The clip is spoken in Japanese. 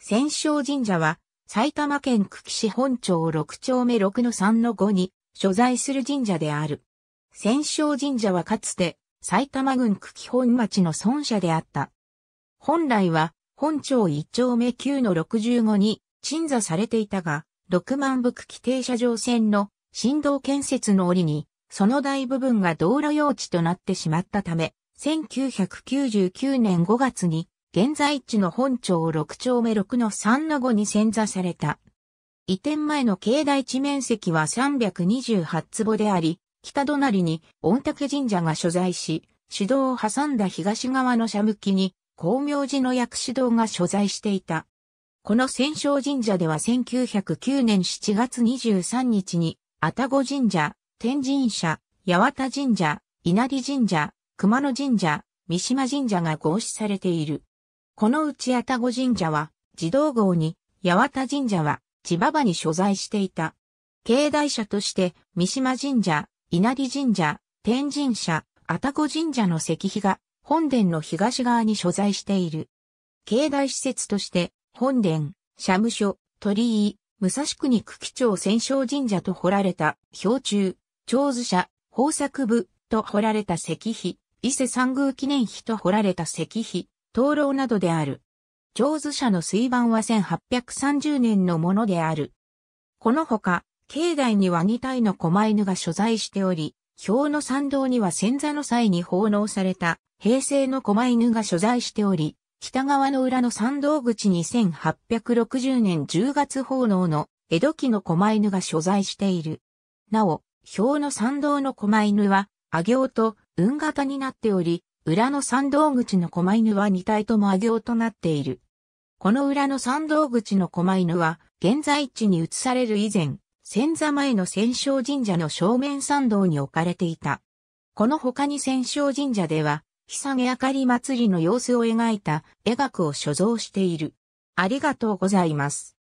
戦勝神社は、埼玉県久喜市本町6丁目6の3の5に、所在する神社である。戦勝神社はかつて、埼玉郡久喜本町の村社であった。本来は、本町1丁目9の65に、鎮座されていたが、6万部久喜停車場線の振動建設の折に、その大部分が道路用地となってしまったため、1999年5月に現在地の本町6丁目6の3の5に遷座された。移転前の境内地面積は328坪であり、北隣に御嶽神社が所在し、市道を挟んだ東側の斜向きに、光明寺の薬師堂が所在していた。この戦勝神社では1909年7月23日に、愛宕神社、天神社、八幡神社、稲荷神社、熊野神社、三島神社が合祀されている。このうち八田子神社は、児童号に、八幡神社は、千葉場に所在していた。境内社として、三島神社、稲荷神社、天神社、田宕神社の石碑が、本殿の東側に所在している。境内施設として、本殿、社務所、鳥居、武蔵国久喜町戦勝神社と掘られた、標柱、長寿社、豊作部と掘られた石碑、伊勢三宮記念碑と掘られた石碑、灯籠などである。上手者の水盤は1830年のものである。このほか、境内には2体の狛犬が所在しており、表の参道には戦座の際に奉納された平成の狛犬が所在しており、北側の裏の参道口に1860年10月奉納の江戸期の狛犬が所在している。なお、表の参道の狛犬は、あ行と運型になっており、裏の参道口の狛犬は2体とも上行となっている。この裏の参道口の狛犬は、現在地に移される以前、千座前の千勝神社の正面参道に置かれていた。この他に千勝神社では、久げあかり祭りの様子を描いた絵額を所蔵している。ありがとうございます。